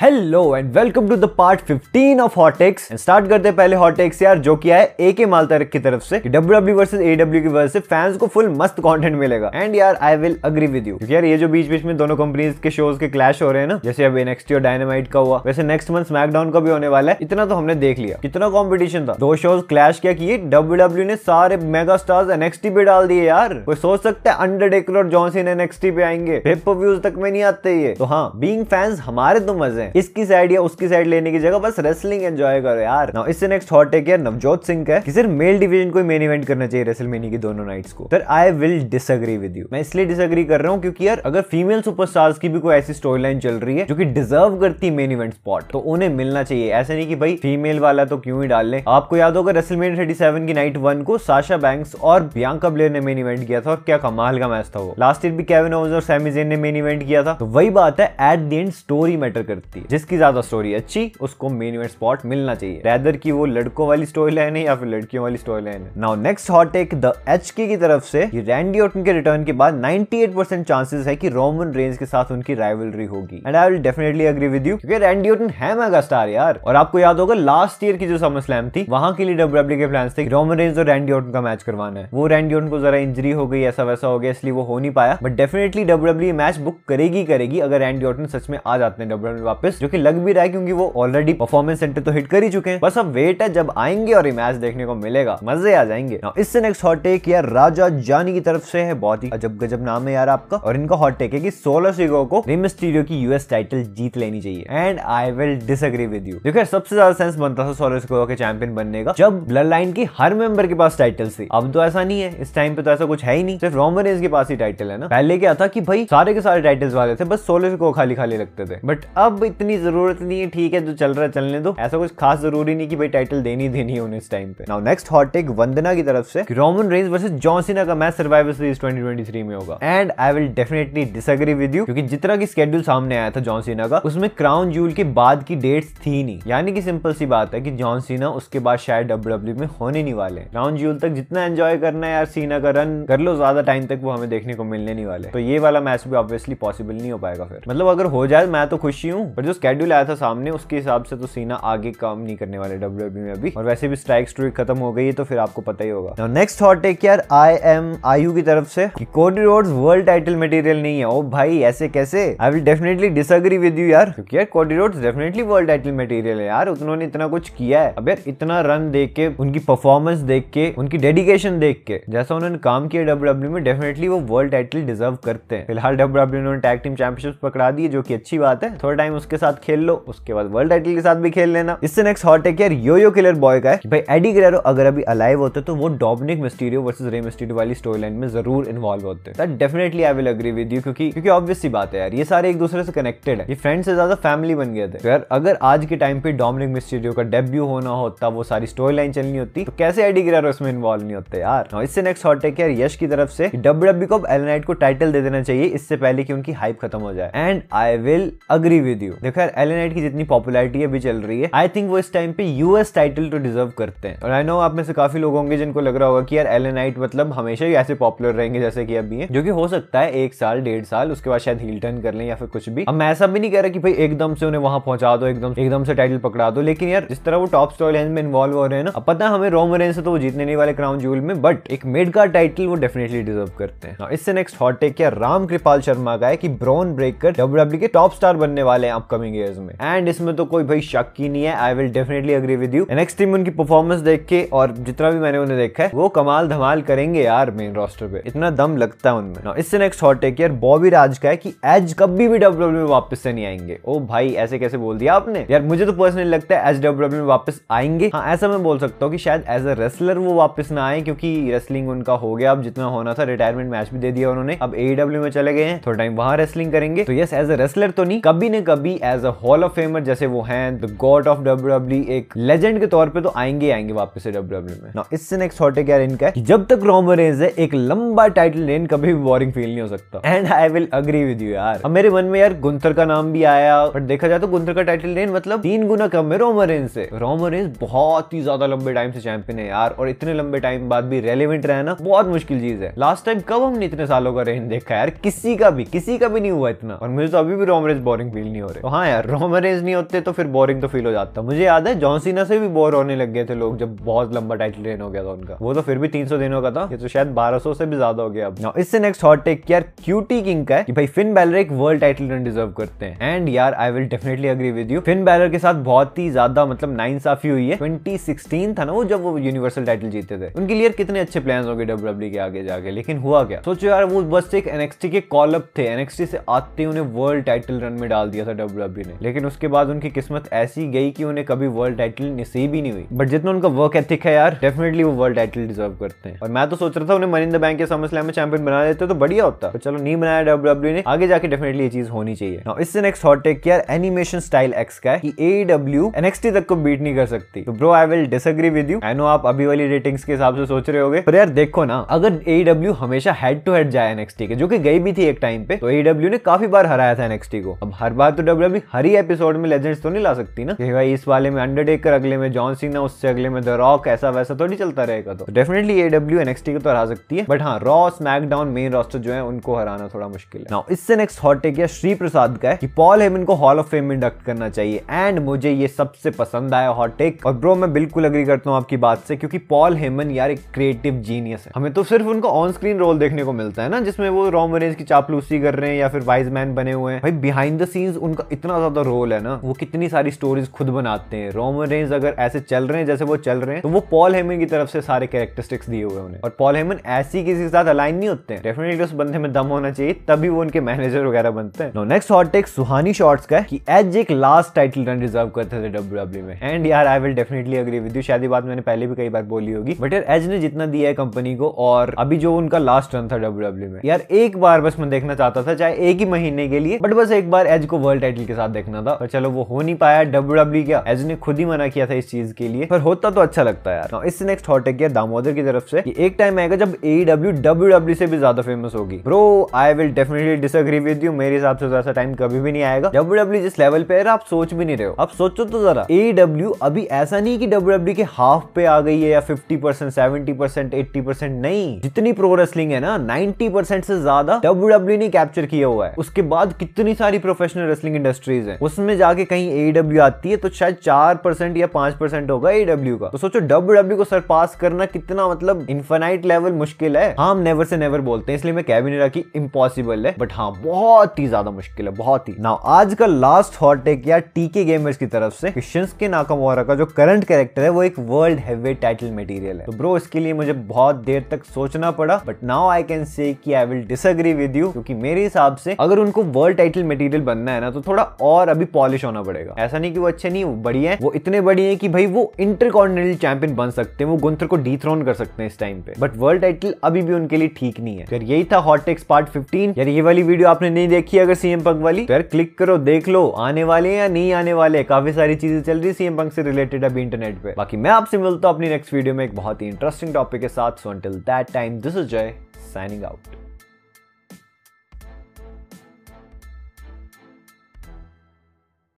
hello and welcome to the part 15 of hot takes start करते पहले हॉटेक्स यार जो कि है ए के माल मालतर की तरफ से W W versus A W की वजह से फैंस को फुल मस्त कंटेंट मिलेगा एंड यार I will agree with you यार ये जो बीच बीच में दोनों कंपनीज के शोज के क्लैश हो रहे हैं ना जैसे अब एनएक्सटी और डायनामाइट का हुआ वैसे नेक्स्ट मंथ स्मैकडाउन का भी होने वाला है इतना तो हमने देख लिया कितना कॉम्पिटिशन था दो शोज क्लैश क्या किए डब्ल्यू डब्ल्यू ने सारे मेगा स्टार्स एनएक्सटी पे डाल दिए यार कोई सोच सकता है अंडरटेकर और जॉनसन एनएक्सटी पे आएंगे व्यूज तक में नहीं आते ये तो हाँ बींग फैंस हमारे तो मजे इसकी साइड या उसकी साइड लेने की जगह बस रेसलिंग एंजॉय करो यार ना इससे नेक्स्ट हॉट टेक यार नवजोत सिंह का कि सिर्फ मेल डिवीजन को मेन इवेंट करना चाहिए मेनी की दोनों नाइट्स को sir I will disagree with you मैं इसलिए डिसअग्री कर रहा हूँ क्योंकि यार अगर फीमेल सुपरस्टार्स की भी कोई ऐसी स्टोरी लाइन चल रही है जो कि डिजर्व करती है मेन इवेंट स्पॉट तो उन्हें मिलना चाहिए ऐसा नहीं कि भाई फीमेल वाला तो क्यों ही डाल ले आपको याद होगा रेसलमेन थर्टी सेवन की नाइट वन को साशा बैंक्स और बियांका ब्लेयर ने मेन इवेंट किया था और क्या कमाल का मैच था वो लास्ट ईयर भी कैविन और सैमी जेन ने मेन इवेंट किया था तो वही बात है at the end story matter करती है है जिसकी ज्यादा स्टोरी अच्छी उसको मेन इवेंट स्पॉट मिलना चाहिए रेदर की वो लड़कों वाली स्टोरी लाइन है या फिर लड़कियों वाली स्टोरी लाइन है now next hot take the H की तरफ से रैंडी ऑटन के रिटर्न के बाद नाइनटी चांसेस है की रोमन रेंज के साथ उनकी राइवलरी होगी and I will definitely agree with you क्योंकि रैंडी ऑटन है मेगा स्टार यार और आपको याद होगा लास्ट ईयर की जो समर स्लैम थी वहां के लिए डब्ल्यू e के प्लान थे रोमन रेंज और रैंडी ऑटन का मैच करवाना है वो रैंडी ऑटन को जरा इंजरी हो गई ऐसा वैसा हो गया इसलिए वो हो नहीं पाया but definitely W match book करेगी करेगी अगर रैंडी ऑटन सच में आ जाते हैं डब्ल्यू वापस जो कि लग भी रहा है क्योंकि वो ऑलरेडी परफॉर्मेंस सेंटर तो हिट कर ही चुके हैं बस अब वेट है जब आएंगे और मैच देखने को मिलेगा मजे आ जाएंगे इससे नेक्स्ट हॉट टेक यार राजा जानी की तरफ से है बहुत ही अजब गजब नाम है यार आपका और इनका हॉट टेक है की सोलह सीगो को रिमिस्टीरियो की यूएस टाइटल जीत लेनी चाहिए and I will disagree with you देखिए सबसे ज्यादा सेंस बनता था सोलह सीगो के चैंपियन बनने का जब ब्लड लाइन की हर मेंबर के पास टाइटल थी अब तो ऐसा नहीं है इस टाइम पे तो ऐसा कुछ है ही नहीं सिर्फ रोमन के पास ही टाइटल है ना पहले क्या था कि भाई सारे के सारे टाइटल्स वाले थे बस सोलह सिगो खाली खाली लगते थे बट अब इतनी जरूरत नहीं है ठीक है जो चल रहा है चलने दो ऐसा कुछ खास जरूरी नहीं कि भाई टाइटल देनी देनी है उन्हें इस टाइम पे now next hot take Vandana की तरफ से रोमन रेंज वर्सेस जॉनसिना का मैच सर्वाइवर सीरीज 2023 में होगा and I will definitely disagree with you क्योंकि जितना की स्केड्यूल सामने आया था जॉनसिना का उसमें क्राउन जूल के बाद की डेट्स थी नहीं यानी कि सिंपल सी बात है कि जॉनसिना उसके बाद शायद डब्ल्यू e में होने नहीं वाले क्राउन जूल तक जितना एंजॉय करना है यार सीना का रन कर लो ज्यादा टाइम तक वो हमें देखने को मिलने नहीं वाले तो ये वाला मैच भी ऑब्वियसली पॉसिबल नहीं हो पाएगा फिर मतलब अगर हो जाए मैं तो खुशी हूँ पर जो स्केड्यूल आया था सामने उसके हिसाब से तो सीना आगे काम नहीं करने वाले डब्ल्यूडब्ल्यू e में अभी और वैसे भी स्ट्राइक स्ट्रीक खत्म हो गई है तो फिर आपको पता ही होगा नेक्स्ट हॉट टेक यार आई एम आयु की तरफ से कोडी रोड वर्ल्ड टाइटल मटेरियल नहीं है ओ भाई ऐसे कैसे I will definitely disagree with you यार क्योंकि यार Cody Rhodes definitely world title material है यार उन्होंने इतना कुछ किया है अब यार इतना रन देख के उनकी परफॉर्मेंस देख के उनकी डेडिकेशन देख के जैसा उन्होंने काम किया डब्ल्यूडब्ल्यू e में डेफिनेटली वो वर्ल्ड टाइटल डिजर्व करते हैं फिलहाल डब्ल्यूडब्ल्यू e ने टैग टीम चैंपियनशिप पकड़ा दी जो की अच्छी बात है थोड़ा टाइम उसके उसके साथ खेल लो उसके बाद वर्ल्ड टाइटल के साथ भी खेल लेना इससे नेक्स्ट हॉट टेक यार यो यो किलर बॉय का है भाई एडी गिरेरो अगर अभी अलाइव होते तो वो Dominik Mysterio versus Rey Mysterio वाली स्टोरी लाइन में जरूर इन्वॉल्व होते that definitely I will agree with you क्योंकि क्योंकि ऑब्वियस सी बात है यार ये सारे एक दूसरे से कनेक्टेड है ये फ्रेंड्स से ज्यादा फैमिली बन गए थे तो यार अगर आज के टाइम पे डोमिनिक मिस्टीरियो का डेब्यू होना होता वो सारी स्टोरी लाइन चलनी होती तो कैसे एडी गिरेरो इसमें इन्वॉल्व नहीं होते यार इससे नेक्स्ट हॉट टेक यार यश की तरफ से डब्ल्यूडब्ल्यू e को एलनाइट को टाइटल दे देना चाहिए इससे पहले कि उनकी हाइप खत्म हो जाए and I will agree with you देखो यार एलन की जितनी पॉपुलरिटी अभी चल रही है आई थिंक वो इस टाइम पे यूएस टाइटल तो डिजर्व करते हैं और आई नो आप में से काफी लोग होंगे जिनको लग रहा होगा कि यार एलन मतलब हमेशा ही ऐसे पॉपुलर रहेंगे जैसे कि अभी है जो कि हो सकता है एक साल डेढ़ साल उसके बाद शायद हिलटन टर्न कर लें या फिर कुछ भी अब मैं ऐसा भी नहीं कह रहा कि भाई एकदम से उन्हें वहां पहुंचा दो एकदम एकदम से टाइटल पकड़ा दो लेकिन यार जिस तरह वो टॉप स्टोरी लाइन में इन्वॉल्व हो रहे हैं ना अब पता है हमें रोम रेन से तो वो जीतने नहीं वाले क्राउन जूल में बट एक मेड का टाइटल वो डेफिनेटली डिजर्व करते हैं इससे नेक्स्ट हॉट टेक क्या राम कृपाल शर्मा का है कि ब्रॉन ब्रेकर डब्ल्यू के टॉप स्टार बनने वाले हैं अपकमिंग ईयर में एंड इसमें तो कोई भाई शक ही नहीं है I will definitely agree with you next time उनकी परफॉर्मेंस देख के और जितना भी मैंने उन्हें देखा है वो कमाल धमाल करेंगे यार मेन रोस्टर पे इतना दम लगता है उनमें इससे नेक्स्ट हॉट टेक यार बॉबी राज का है कि एज कभी भी डब्ल्यू में e वापस से नहीं आएंगे ओ भाई ऐसे कैसे बोल दिया आपने यार मुझे तो पर्सनली लगता है एज डब्ल्यू में वापस आएंगे हाँ ऐसा मैं बोल सकता हूँ कि शायद एज अ रेसलर वो वापस ना आए क्योंकि रेसलिंग उनका हो गया अब जितना होना था रिटायरमेंट मैच भी दे दिया उन्होंने अब एडब्ल्यू e में चले गए हैं थोड़ा टाइम वहां रेसलिंग करेंगे तो यस एज अ रेसलर तो नहीं कभी ना कभी as a hall of famer जैसे वो हैं द गॉड ऑफ डब्ल्यू एक लेजेंड के तौर पे तो आएंगे आएंगे वापस से डब्ल्यू e में ना इससे नेक्स्ट हॉटे क्या इनका है जब तक रोमन रेंज है एक लंबा टाइटल रेन कभी भी बोरिंग फील नहीं हो सकता and I will agree with you यार अब मेरे मन में यार गुंथर का नाम भी आया बट देखा जाए तो गुंथर का टाइटल रेन मतलब तीन गुना कम है रोमन रेंज से रोमन रेंज बहुत ही ज्यादा लंबे टाइम से चैंपियन है यार और इतने लंबे टाइम बाद भी रेलिवेंट रहना बहुत मुश्किल चीज है लास्ट टाइम कब हमने इतने सालों का रेन देखा यार किसी का भी किसी का भी नहीं हुआ इतना और मुझे तो अभी भी रोमन रेंज बोरिंग फील नहीं हो रहे हाँ यार रोमन रेंज नहीं होते तो फिर बोरिंग तो फील हो जाता मुझे याद है जॉन सीना से भी बोर होने लग गए थे लोग जब बहुत लंबा टाइटल रेन हो गया था उनका वो तो फिर भी 300 दिनों का था ये तो शायद 1200 से भी ज्यादा हो गया अब ना इससे नेक्स्ट हॉट टेक यार क्यूटी किंग का है कि भाई फिन बैलर एक वर्ल्ड टाइटल रन डिजर्व करते हैं एंड यार I will definitely agree with you Finn Balor के साथ बहुत ही ज्यादा मतलब साफी हुई है सिक्सटीन था ना वो जब वो यूनिवर्सल टाइटल जीते थे उनके लिए कितने अच्छे प्लान हो गए डब्ल्यूडब्ल्यू e के आगे जाके लेकिन हुआ क्या सोचो यार वो बस एक एनएक्सटी के कॉल अप थे एनएक्सटी से आते ही उन्हें वर्ल्ड टाइटल रन में डाल दिया था डब्ल्यू ने लेकिन उसके बाद उनकी किस्मत ऐसी गई कि उन्हें कभी वर्ल्ड टाइटल नसीब ही नहीं हुई बट जितना उनका वर्क एथिक है यार डेफिनेटली वो वर्ल्ड टाइटल डिजर्व करते हैं और मैं तो सोच रहा था उन्हें मनिंदर बैंक के समर स्लैम में चैंपियन बना देते तो बढ़िया होता तो चलो नहीं बनाया डब्ल्यू e ने आगे जाके डेफिनेटली ये चीज होनी चाहिए इससे नेक्स्ट हॉट टेक यार एनिमेशन स्टाइल एक्स का है कि एडब्ल्यू एनएक्सटी e तक को बीट नहीं कर सकती तो bro I will disagree with you I know आप अभी वाली रेटिंग्स के हिसाब से सोच रहे होगे पर यार देखो ना अगर एडब्ल्यू e हमेशा हेड टू हेड जाए एनएक्सटी के जो कि गई भी थी एक टाइम पे तो एडब्ल्यू ने काफी बार हराया था एनएक्सटी को अब हर बार तो डब्ल्यू अभी हरी एपिसोड में लेजेंड्स तो नहीं ला सकती ना कि भाई इस वाले में अंडरटेकर अगले में जॉन सीना उससे अगले में द रॉक ऐसा वैसा थोड़ी तो चलता रहेगा तो डेफिनेटली ए डब्ल्यू एनएक्सटी को तो हरा सकती है बट हाँ रॉ स्मैकडाउन मेन रॉस्टर जो है उनको हराना थोड़ा मुश्किल है ना इससे नेक्स्ट हॉट टेक है श्री प्रसाद का है कि पॉल हेमन को हॉल ऑफ फेम में इंडक्ट करना चाहिए एंड मुझे ये सबसे पसंद आया हॉट टेक और ब्रो मैं बिल्कुल अग्री करता हूँ आपकी बात से क्योंकि पॉल हेमन यार एक क्रिएटिव जीनियस है हमें तो सिर्फ उनको ऑन स्क्रीन रोल देखने को मिलता है ना जिसमें वो रॉम रेंज की चापलूसी कर रहे हैं या फिर वाइज मैन बने हुए हैं भाई बिहाइंड द सीन्स उनका इतना ज्यादा रोल है ना वो कितनी सारी स्टोरीज खुद बनाते हैं रोमन रेंज अगर ऐसे चल रहे हैं जैसे वो चल रहे हैं तो वो पॉल हेमन की तरफ से सारे कैरेक्टरिस्टिक्स दिए हुए उन्हें और पॉल हेमन ऐसी किसी के साथ अलाइन नहीं होते हैं डेफिनेटली उस बंदे में दम होना चाहिए तभी वो उनके मैनेजर वगैरह बनते हैं next hot take Suhani shorts का है कि एज एक लास्ट टाइटल रन रिजर्व करते थे डब्ल्यू e में एंड यार I will definitely agree with you शायद बात मैंने पहले भी कई बार बोली होगी बट यार एज ने जितना दिया है कंपनी को और अभी जो उनका लास्ट रन था डब्ल्यू e में यार एक बार बस मैं देखना चाहता था चाहे एक ही महीने के लिए बट बस एक बार एज को वर्ल्ड टाइटल शकील के साथ देखना था पर चलो वो हो नहीं पाया डब्ल्यू डब्ल्यू e क्या एज ने खुद ही मना किया था इस चीज के लिए पर होता तो अच्छा लगता है यार इससे नेक्स्ट हॉटेक है दामोदर की तरफ से एक टाइम आएगा जब ए डब्ल्यू डब्ल्यू डब्ल्यू से भी ज्यादा फेमस होगी bro I will definitely disagree with you मेरे हिसाब से तो ऐसा टाइम कभी भी नहीं आएगा डब्ल्यू डब्ल्यू e जिस लेवल पे है आप सोच भी नहीं रहे हो आप सोचो तो जरा ए डब्ल्यू e अभी ऐसा नहीं की डब्ल्यू डब्ल्यू के हाफ पे आ गई है या fifty percent seventy percent eighty percent नहीं जितनी प्रो रेसलिंग है ना नाइनटी परसेंट से ज्यादा डब्ल्यू डब्ल्यू ने कैप्चर किया हुआ है उसके बाद कितनी सारी प्रोफेशनल रेसलिंग इंडस्ट्री इंडस्ट्रीज है उसमें जाके कहीं एडब्ल्यू e आती है तो शायद चार परसेंट या पांच परसेंट होगा एडब्ल्यू e का तो सोचो डब्ल्यू डब्ल्यू e को सरपास करना कितना मतलब इन्फेनाइट लेवल मुश्किल है हाँ, हम नेवर से नेवर बोलते हैं इसलिए मैं कह भी नहीं रहा कि इम्पॉसिबल है बट हाँ बहुत ही ज्यादा मुश्किल है बहुत ही ना आज का लास्ट हॉट टेक या टीके गेमर्स की तरफ से क्रिश्चियन के नाकामोरा का जो करंट कैरेक्टर है वो एक वर्ल्ड हेवीवेट टाइटल मटेरियल है तो ब्रो इसके लिए मुझे बहुत देर तक सोचना पड़ा but now I can say कि I will disagree with you क्योंकि मेरे हिसाब से अगर उनको वर्ल्ड टाइटल मटेरियल बनना है ना तो थोड़ा थोड़ा और अभी पॉलिश होना पड़ेगा ऐसा नहीं कि वो अच्छे नहीं वो बड़ी है वो इतने बड़ी है कि भाई वो इंटरकॉन्टिनेंटल चैंपियन बन सकते हैं वो गुंथर को डिथ्रोन कर सकते हैं इस टाइम पे बट वर्ल्ड टाइटल अभी भी उनके लिए ठीक नहीं है फिर यही था हॉट टेक्स पार्ट फिफ्टीन यार ये वाली वीडियो आपने नहीं देखी अगर सीएम पंक वाली तो यार क्लिक करो देख लो आने वाले या नहीं आने वाले काफी सारी चीजें चल रही सीएम पंक से रिलेटेड अभी इंटरनेट पे बाकी मैं आपसे मिलता हूँ अपनी नेक्स्ट वीडियो में एक बहुत ही इंटरेस्टिंग टॉपिक के साथ so until that time this is Jay signing out